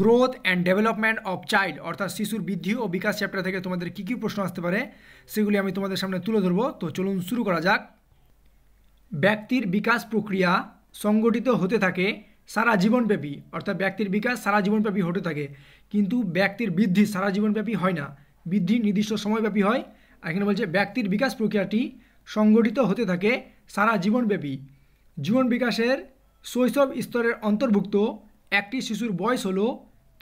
growth and development of child অর্থাৎ শিশুর বৃদ্ধি ও বিকাশ চ্যাপ্টার থেকে তোমাদের কী কী প্রশ্ন আসতে পারে সেগুলি আমি তোমাদের সামনে তুলে ধরবো তো চলুন শুরু করা যাক ব্যক্তির বিকাশ প্রক্রিয়া সংগঠিত হতে থাকে সারা জীবনব্যাপী অর্থাৎ ব্যক্তির বিকাশ সারা জীবনব্যাপী হতে থাকে কিন্তু ব্যক্তির বৃদ্ধি সারা জীবনব্যাপী হয় না বৃদ্ধি নির্দিষ্ট সময়ব্যাপী হয় এখানে বলছে ব্যক্তির বিকাশ প্রক্রিয়াটি সংগঠিত হতে থাকে সারা জীবনব্যাপী জীবন বিকাশের শৈশব স্তরের অন্তর্ভুক্ত একটি শিশুর বয়স হল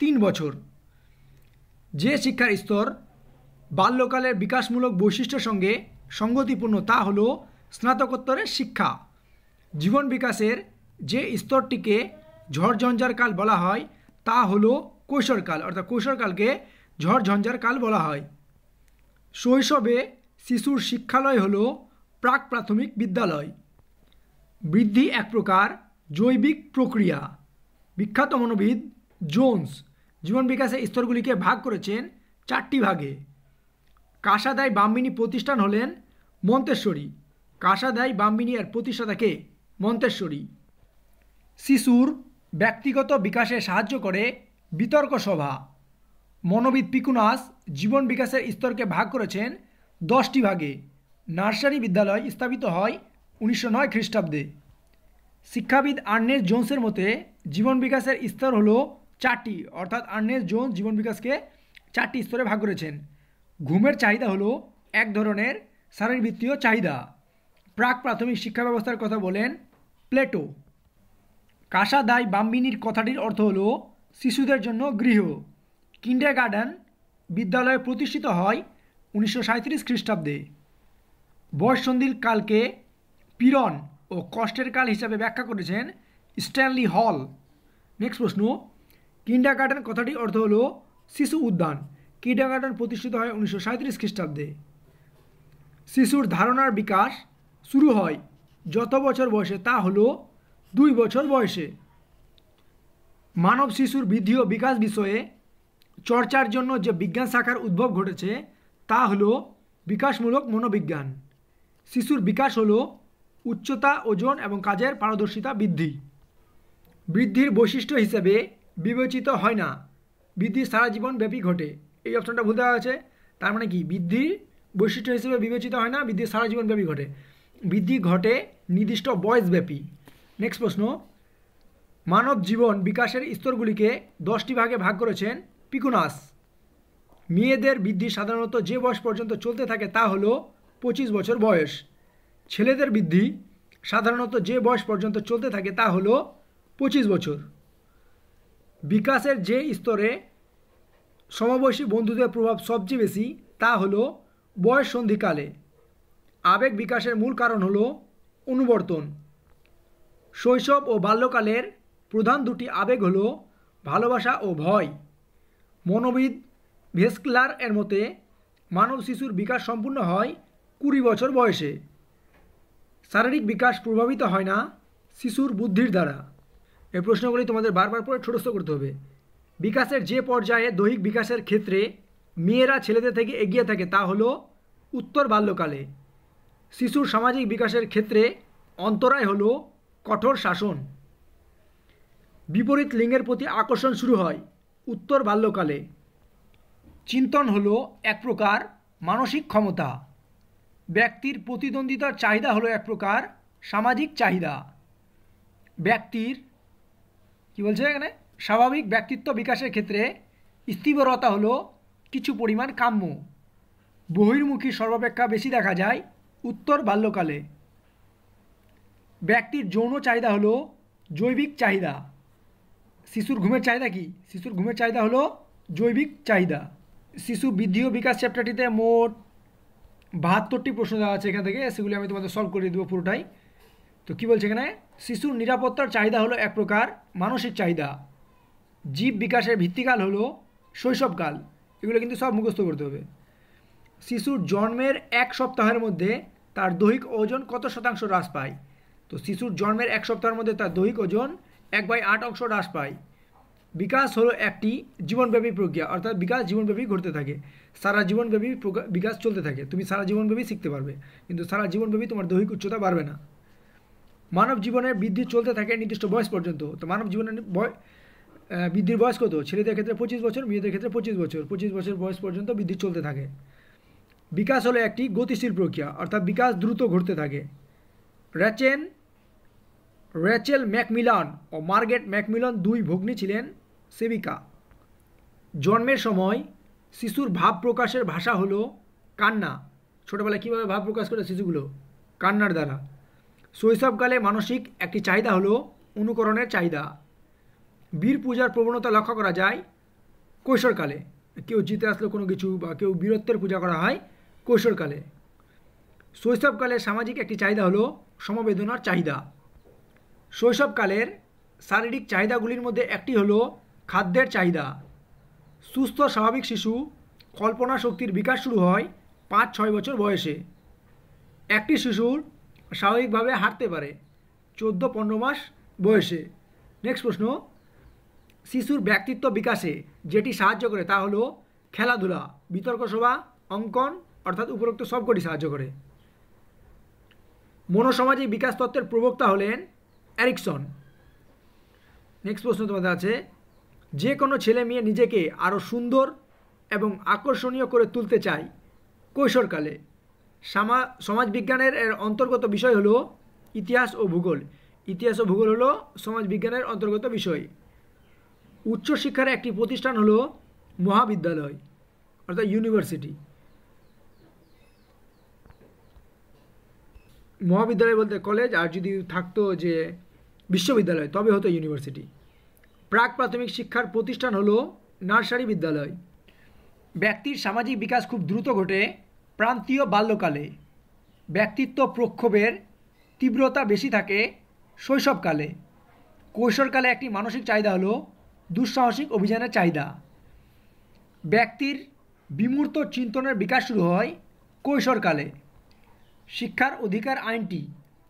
তিন বছর যে শিক্ষার স্তর বাল্যকালের বিকাশমূলক বৈশিষ্ট্যের সঙ্গে সঙ্গতিপূর্ণ তা হল স্নাতকোত্তরের শিক্ষা জীবন বিকাশের যে স্তরটিকে ঝড়ঝঞ্ঝার কাল বলা হয় তা হল কৈশোরকাল অর্থাৎ কৈশোরকালকে ঝড়ঝঞ্ঝার কাল বলা হয় শৈশবে শিশুর শিক্ষালয় হল প্রাক প্রাথমিক বিদ্যালয় বৃদ্ধি এক প্রকার জৈবিক প্রক্রিয়া বিখ্যাত মনোবিদ জোন্স জীবন বিকাশের স্তরগুলিকে ভাগ করেছেন চারটি ভাগে কাসাদাই বাম্বিনী প্রতিষ্ঠান হলেন মন্তেশ্বরী কাসাদাই বাম্বিনী আর প্রতিষ্ঠাতাকে মন্তেশ্বরী শিশুর ব্যক্তিগত বিকাশে সাহায্য করে বিতর্ক সভা মনোবিদ পিকুনাস জীবন বিকাশের স্তরকে ভাগ করেছেন দশটি ভাগে নার্সারি বিদ্যালয় স্থাপিত হয় উনিশশো নয় খ্রিস্টাব্দে শিক্ষাবিদ আর্নের জোন্সের মতে জীবন বিকাশের স্তর হলো চারটি অর্থাৎ আর্নের জোন্স জীবন বিকাশকে চারটি স্তরে ভাগ করেছেন ঘুমের চাহিদা হলো এক ধরনের শারীরবৃত্তীয় চাহিদা প্রাক প্রাথমিক শিক্ষা ব্যবস্থার কথা বলেন প্লেটো কাসা দায় বাম্বিনীর কথাটির অর্থ হলো শিশুদের জন্য গৃহ কিন্ডার গার্ডেন বিদ্যালয়ে প্রতিষ্ঠিত হয় উনিশশো সাঁত্রিশ খ্রিস্টাব্দে বয়সন্ধির কালকে পীরন ও কষ্টের কাল হিসাবে ব্যাখ্যা করেছেন স্ট্যানলি হল নেক্সট প্রশ্ন কিন্ডা গার্ডেন কথাটি অর্থ হল শিশু উদ্যান কিন্ডা গার্ডেন প্রতিষ্ঠিত হয় উনিশশো সাঁত্রিশ খ্রিস্টাব্দে শিশুর ধারণার বিকাশ শুরু হয় যত বছর বয়সে তা হল দুই বছর বয়সে মানব শিশুর বৃদ্ধি ও বিকাশ বিষয়ে চর্চার জন্য যে বিজ্ঞান শাখার উদ্ভব ঘটেছে তা হলো বিকাশমূলক মনোবিজ্ঞান শিশুর বিকাশ হলো উচ্চতা ওজন এবং কাজের পারদর্শিতা বৃদ্ধি বৃদ্ধির বৈশিষ্ট্য হিসেবে বিবেচিত হয় না বৃদ্ধি সারা জীবন ব্যাপী ঘটে এই অপশনটা ভুল দেওয়া হয়েছে তার মানে কি বৃদ্ধির বৈশিষ্ট্য হিসেবে বিবেচিত হয় না বৃদ্ধি সারা জীবন ব্যাপী ঘটে বৃদ্ধি ঘটে নির্দিষ্ট বয়সব্যাপী নেক্সট প্রশ্ন মানব জীবন বিকাশের স্তরগুলিকে দশটি ভাগে ভাগ করেছেন পিকুনাস মেয়েদের বৃদ্ধি সাধারণত যে বয়স পর্যন্ত চলতে থাকে তা হলো পঁচিশ বছর বয়স ছেলেদের বৃদ্ধি সাধারণত যে বয়স পর্যন্ত চলতে থাকে তা হল পঁচিশ বছর বিকাশের যে স্তরে সমবয়সী বন্ধুদের প্রভাব সবচেয়ে বেশি তা হল বয়স সন্ধিকালে আবেগ বিকাশের মূল কারণ হল অনুবর্তন শৈশব ও বাল্যকালের প্রধান দুটি আবেগ হল ভালোবাসা ও ভয় মনোবিদ ভেস্কলার এর মতে মানব শিশুর বিকাশ সম্পূর্ণ হয় কুড়ি বছর বয়সে শারীরিক বিকাশ প্রভাবিত হয় না শিশুর বুদ্ধির দ্বারা এই প্রশ্নগুলি তোমাদের বারবার পরে ছোটস্থ করতে হবে বিকাশের যে পর্যায়ে দৈহিক বিকাশের ক্ষেত্রে মেয়েরা ছেলেদের থেকে এগিয়ে থাকে তা হলো উত্তর বাল্যকালে শিশুর সামাজিক বিকাশের ক্ষেত্রে অন্তরায় হলো কঠোর শাসন বিপরীত লিঙ্গের প্রতি আকর্ষণ শুরু হয় উত্তর বাল্যকালে চিন্তন হলো এক প্রকার মানসিক ক্ষমতা ব্যক্তির প্রতিদ্বন্দ্বিতার চাহিদা হলো এক প্রকার সামাজিক চাহিদা ব্যক্তির কি বলছে এখানে স্বাভাবিক ব্যক্তিত্ব বিকাশের ক্ষেত্রে স্থিবরতা হলো কিছু পরিমাণ কাম্য বহির্মুখী সর্বাপেক্ষা বেশি দেখা যায় উত্তর বাল্যকালে ব্যক্তির যৌন চাহিদা হলো জৈবিক চাহিদা শিশুর ঘুমের চাহিদা কি শিশুর ঘুমের চাহিদা হলো জৈবিক চাহিদা শিশু বৃদ্ধি ও বিকাশ চ্যাপ্টারটিতে মোট বাহাত্তরটি প্রশ্ন দেওয়া আছে এখান থেকে সেগুলি আমি তোমাদের সলভ করে দেবো পুরোটাই তো কি বলছে এখানে শিশুর নিরাপত্তার চাহিদা হলো এক প্রকার মানসিক চাহিদা জীব বিকাশের ভিত্তিকাল হলো শৈশবকাল এগুলো কিন্তু সব মুখস্থ করতে হবে শিশুর জন্মের এক সপ্তাহের মধ্যে তার দৈহিক ওজন কত শতাংশ হ্রাস পায় তো শিশুর জন্মের এক সপ্তাহের মধ্যে তার দৈহিক ওজন এক বাই আট অংশ হ্রাস পায় বিকাশ হলো একটি জীবনব্যাপী প্রক্রিয়া অর্থাৎ বিকাশ জীবনব্যাপী ঘটতে থাকে সারা জীবনব্যাপী বিকাশ চলতে থাকে তুমি সারা জীবনব্যাপী শিখতে পারবে কিন্তু সারা জীবনব্যাপী তোমার দৈহিক উচ্চতা বাড়বে না মানব জীবনে বৃদ্ধি চলতে থাকে নির্দিষ্ট বয়স পর্যন্ত তো মানব জীবনের বৃদ্ধির বয়স কত ছেলেদের ক্ষেত্রে পঁচিশ বছর মেয়েদের ক্ষেত্রে পঁচিশ বছর পঁচিশ বছর বয়স পর্যন্ত বৃদ্ধি চলতে থাকে বিকাশ হলো একটি গতিশীল প্রক্রিয়া অর্থাৎ বিকাশ দ্রুত ঘটতে থাকে র্যাচেন র্যাচেল ম্যাকমিলন ও মার্গেট ম্যাকমিলন দুই ভগ্নী ছিলেন সেবিকা জন্মের সময় শিশুর ভাব প্রকাশের ভাষা হলো কান্না ছোটোবেলায় কীভাবে ভাব প্রকাশ করে শিশুগুলো কান্নার দ্বারা শৈশবকালে মানসিক একটি চাহিদা হলো অনুকরণের চাহিদা বীর পূজার প্রবণতা লক্ষ্য করা যায় কৈশোরকালে কেউ জিতে আসলো কোনো কিছু বা কেউ বীরত্বের পূজা করা হয় কৈশোরকালে শৈশবকালে সামাজিক একটি চাহিদা হলো সমবেদনার চাহিদা শৈশবকালের শারীরিক চাহিদাগুলির মধ্যে একটি হলো খাদ্যের চাহিদা সুস্থ স্বাভাবিক শিশু কল্পনা শক্তির বিকাশ শুরু হয় পাঁচ ছয় বছর বয়সে একটি শিশুর স্বাভাবিকভাবে হাঁটতে পারে চোদ্দো পনেরো মাস বয়সে নেক্সট প্রশ্ন শিশুর ব্যক্তিত্ব বিকাশে যেটি সাহায্য করে তা হলো খেলাধুলা বিতর্ক সভা অঙ্কন অর্থাৎ উপরোক্ত সবকটি সাহায্য করে মনোসামাজিক বিকাশ তত্ত্বের প্রবক্তা হলেন অ্যারিকসন নেক্সট প্রশ্ন তোমাদের আছে যে কোনো ছেলে মেয়ে নিজেকে আরও সুন্দর এবং আকর্ষণীয় করে তুলতে চায় কৈশোরকালে সমাজবিজ্ঞানের এর অন্তর্গত বিষয় হলো ইতিহাস ও ভূগোল ইতিহাস ও ভূগোল হলো সমাজবিজ্ঞানের অন্তর্গত বিষয় উচ্চশিক্ষার একটি প্রতিষ্ঠান হলো মহাবিদ্যালয় অর্থাৎ ইউনিভার্সিটি মহাবিদ্যালয় বলতে কলেজ আর যদি থাকতো যে বিশ্ববিদ্যালয় তবে হতো ইউনিভার্সিটি প্রাক প্রাথমিক শিক্ষার প্রতিষ্ঠান হলো নার্সারি বিদ্যালয় ব্যক্তির সামাজিক বিকাশ খুব দ্রুত ঘটে প্রান্তীয় বাল্যকালে ব্যক্তিত্ব প্রক্ষোভের তীব্রতা বেশি থাকে শৈশবকালে কৈশোরকালে একটি মানসিক চাহিদা হলো দুঃসাহসিক অভিযানের চাহিদা ব্যক্তির বিমূর্ত চিন্তনের বিকাশ শুরু হয় কৈশোরকালে শিক্ষার অধিকার আইনটি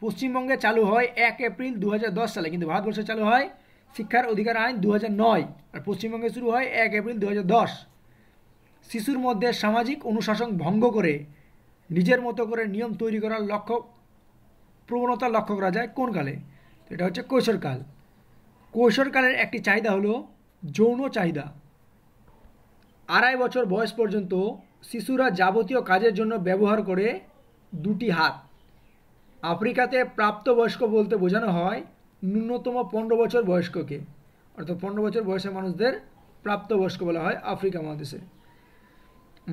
পশ্চিমবঙ্গে চালু হয় এক এপ্রিল দু সালে কিন্তু ভারতবর্ষে চালু হয় শিক্ষার অধিকার আইন দু আর পশ্চিমবঙ্গে শুরু হয় এক এপ্রিল দু শিশুর মধ্যে সামাজিক অনুশাসন ভঙ্গ করে নিজের মতো করে নিয়ম তৈরি করার লক্ষ্য প্রবণতা লক্ষ্য করা যায় কোন কালে এটা হচ্ছে কৈশোরকাল কৈশোরকালের একটি চাহিদা হলো যৌন চাহিদা আড়াই বছর বয়স পর্যন্ত শিশুরা যাবতীয় কাজের জন্য ব্যবহার করে দুটি হাত আফ্রিকাতে প্রাপ্তবয়স্ক বলতে বোঝানো হয় ন্যূনতম পনেরো বছর বয়স্ককে অর্থাৎ পনেরো বছর বয়সের মানুষদের প্রাপ্তবয়স্ক বলা হয় আফ্রিকা মহাদেশে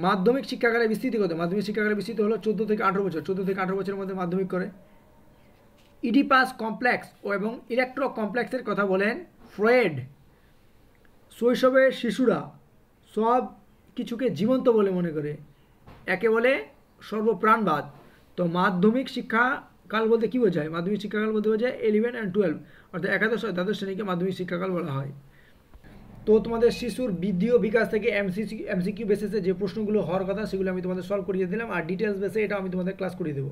মাধ্যমিক শিক্ষাকালে বিস্তৃতি কত মাধ্যমিক শিক্ষাকালে বিস্তৃত হলো চোদ্দো থেকে আঠেরো বছর চোদ্দো থেকে আঠেরো বছরের মধ্যে মাধ্যমিক করে ইডিপাস কমপ্লেক্স ও এবং ইলেকট্রো কমপ্লেক্সের কথা বলেন ফ্রয়েড শৈশবের শিশুরা সব কিছুকে জীবন্ত বলে মনে করে একে বলে সর্বপ্রাণবাদ তো মাধ্যমিক শিক্ষা কাল বলতে কী বোঝায় মাধ্যমিক শিক্ষাকাল বলতে বোঝায় ইলেভেন অ্যান্ড টুয়েলভ অর্থাৎ একাদশ দ্বাদশ শ্রেণীকে মাধ্যমিক শিক্ষাকাল বলা হয় তো তোমাদের শিশুর বৃদ্ধি ও বিকাশ থেকে এমসিসি এমসিকিউ বেসিসে যে প্রশ্নগুলো হওয়ার কথা সেগুলো আমি তোমাদের সলভ করিয়ে দিলাম আর ডিটেলস বেসে এটা আমি তোমাদের ক্লাস করিয়ে দেবো